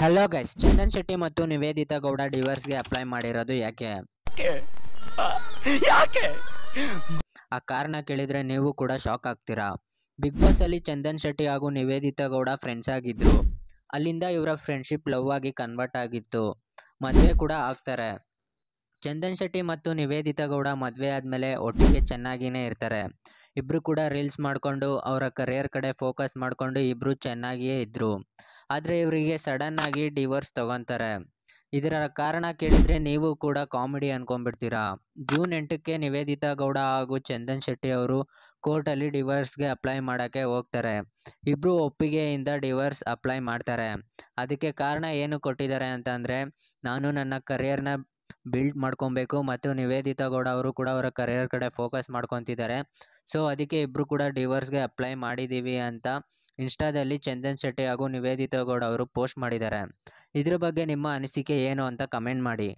hello guys Chandan Shetty ಮತ್ತು Nivedita Gowda ಡಿವೋರ್ಸ್ಗೆ apply ಮಾಡಿರೋದು ಯಾಕೆ ಆ ಕಾರಣ ಕೇಳಿದ್ರೆ ನೀವು ಕೂಡ ಶಾಕ್ ಆಗ್ತೀರಾ ಬಿಗ್ ಬಾಸ್ ಅಲ್ಲಿ ಚಂದನ್ ಶೆಟ್ಟಿ ಹಾಗೂ ನಿವೇದಿತಾ ಗೌಡ ಫ್ರೆಂಡ್ಸ್ ಆಗಿದ್ರು ಅಲ್ಲಿಂದ ಇವರ ಫ್ರೆಂಡ್ಶಿಪ್ ಲವ್ ಆಗಿ ಕನ್ವರ್ಟ್ ಆಗಿತ್ತು ಮದುವೆ ಕೂಡ ಆಗ್ತಾರೆ ಚಂದನ್ ಶೆಟ್ಟಿ ಮತ್ತು ನಿವೇದಿತಾ ಗೌಡ ಮದುವೆ ಆದಮೇಲೆ ಒಟ್ಟಿಗೆ ಚೆನ್ನಾಗಿಯೇ ಇರ್ತಾರೆ ಇಬ್ಬರು ಕೂಡ ರೀಲ್ಸ್ ಮಾಡಿಕೊಂಡು ಅವರ ಕರಿಯರ್ ಕಡೆ ಫೋಕಸ್ ಮಾಡಿಕೊಂಡು ಇಬ್ರು ಚೆನ್ನಾಗಿಯೇ ಇದ್ರು ಆದರೆ ಇವರಿಗೆ ಸಡನ್ನಾಗಿ ಡಿವೋರ್ಸ್ ತೊಗೊತಾರೆ ಇದರ ಕಾರಣ ಕೇಳಿದರೆ ನೀವು ಕೂಡ ಕಾಮಿಡಿ ಅಂದ್ಕೊಂಡ್ಬಿಡ್ತೀರಾ ಜೂನ್ ಎಂಟಕ್ಕೆ ನಿವೇದಿತಾ ಗೌಡ ಹಾಗೂ ಚಂದನ್ ಶೆಟ್ಟಿ ಅವರು ಕೋರ್ಟಲ್ಲಿ ಡಿವೋರ್ಸ್ಗೆ ಅಪ್ಲೈ ಮಾಡೋಕ್ಕೆ ಹೋಗ್ತಾರೆ ಇಬ್ಬರು ಒಪ್ಪಿಗೆಯಿಂದ ಡಿವೋರ್ಸ್ ಅಪ್ಲೈ ಮಾಡ್ತಾರೆ ಅದಕ್ಕೆ ಕಾರಣ ಏನು ಕೊಟ್ಟಿದ್ದಾರೆ ಅಂತಂದರೆ ನಾನು ನನ್ನ ಕರಿಯರ್ನ ಬಿಲ್ಡ್ ಮಾಡ್ಕೊಬೇಕು ಮತ್ತು ನಿವೇದಿತಾ ಗೌಡ ಅವರು ಕೂಡ ಅವರ ಕರಿಯರ್ ಕಡೆ ಫೋಕಸ್ ಮಾಡ್ಕೊತಿದ್ದಾರೆ ಸೊ ಅದಕ್ಕೆ ಇಬ್ಬರು ಕೂಡ ಡಿವೋರ್ಸ್ಗೆ ಅಪ್ಲೈ ಮಾಡಿದ್ದೀವಿ ಅಂತ ಇನ್ಸ್ಟಾದಲ್ಲಿ ಚಂದನ್ ಶೆಟ್ಟಿ ಹಾಗೂ ನಿವೇದಿತಾ ಗೌಡ ಅವರು ಪೋಸ್ಟ್ ಮಾಡಿದ್ದಾರೆ ಇದ್ರ ಬಗ್ಗೆ ನಿಮ್ಮ ಅನಿಸಿಕೆ ಏನು ಅಂತ ಕಮೆಂಟ್ ಮಾಡಿ